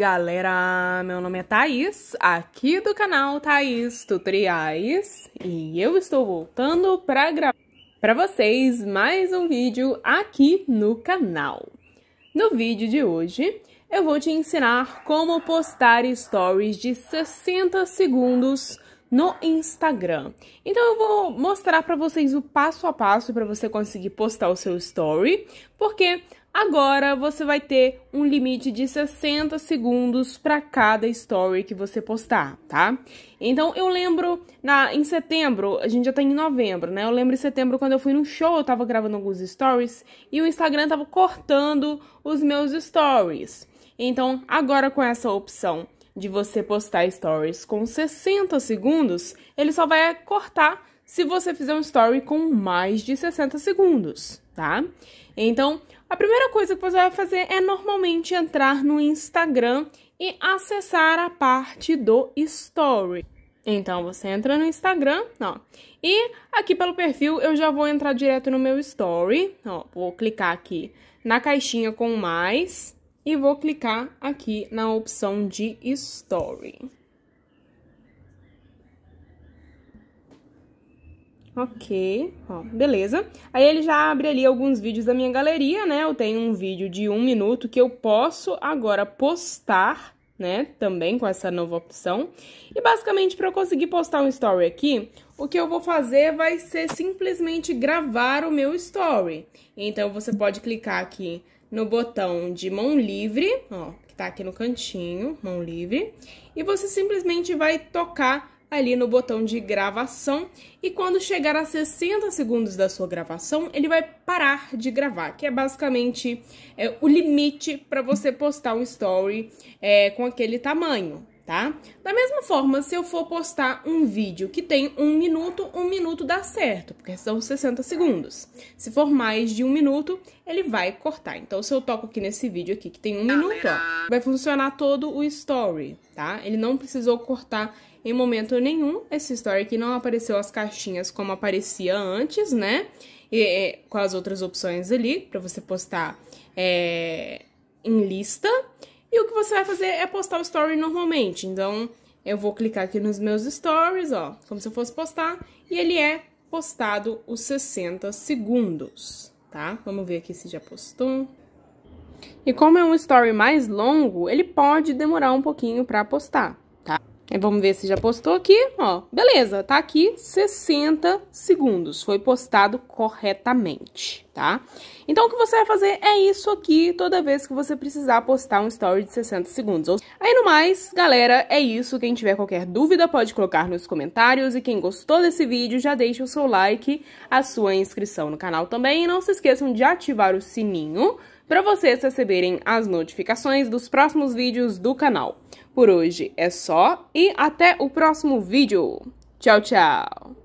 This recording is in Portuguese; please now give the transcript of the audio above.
galera! Meu nome é Thaís, aqui do canal Thaís Tutoriais, e eu estou voltando para gravar para vocês mais um vídeo aqui no canal. No vídeo de hoje, eu vou te ensinar como postar stories de 60 segundos no Instagram. Então eu vou mostrar para vocês o passo a passo para você conseguir postar o seu story, porque Agora você vai ter um limite de 60 segundos para cada story que você postar, tá? Então eu lembro na em setembro, a gente já tá em novembro, né? Eu lembro em setembro quando eu fui no show, eu tava gravando alguns stories e o Instagram tava cortando os meus stories. Então, agora com essa opção de você postar stories com 60 segundos, ele só vai cortar se você fizer um story com mais de 60 segundos, tá? Então, a primeira coisa que você vai fazer é normalmente entrar no Instagram e acessar a parte do story. Então, você entra no Instagram, ó, e aqui pelo perfil eu já vou entrar direto no meu story, ó, vou clicar aqui na caixinha com mais e vou clicar aqui na opção de story. Ok, ó, beleza. Aí ele já abre ali alguns vídeos da minha galeria, né? Eu tenho um vídeo de um minuto que eu posso agora postar, né? Também com essa nova opção. E basicamente, para eu conseguir postar um story aqui, o que eu vou fazer vai ser simplesmente gravar o meu story. Então, você pode clicar aqui no botão de mão livre, ó, que tá aqui no cantinho, mão livre. E você simplesmente vai tocar ali no botão de gravação e quando chegar a 60 segundos da sua gravação, ele vai parar de gravar, que é basicamente é, o limite para você postar um story é, com aquele tamanho tá? Da mesma forma, se eu for postar um vídeo que tem um minuto, um minuto dá certo, porque são 60 segundos. Se for mais de um minuto, ele vai cortar. Então, se eu toco aqui nesse vídeo aqui, que tem um minuto, ó, vai funcionar todo o story, tá? Ele não precisou cortar em momento nenhum. Esse story aqui não apareceu as caixinhas como aparecia antes, né? E, é, com as outras opções ali, para você postar é, em lista. E o que você vai fazer é postar o story normalmente. Então, eu vou clicar aqui nos meus stories, ó, como se eu fosse postar, e ele é postado os 60 segundos, tá? Vamos ver aqui se já postou. E como é um story mais longo, ele pode demorar um pouquinho para postar, tá? E vamos ver se já postou aqui, ó. Beleza, tá aqui 60 segundos. Foi postado corretamente tá? Então, o que você vai fazer é isso aqui toda vez que você precisar postar um story de 60 segundos. Aí, no mais, galera, é isso. Quem tiver qualquer dúvida pode colocar nos comentários. E quem gostou desse vídeo, já deixa o seu like, a sua inscrição no canal também. E não se esqueçam de ativar o sininho para vocês receberem as notificações dos próximos vídeos do canal. Por hoje é só e até o próximo vídeo. Tchau, tchau!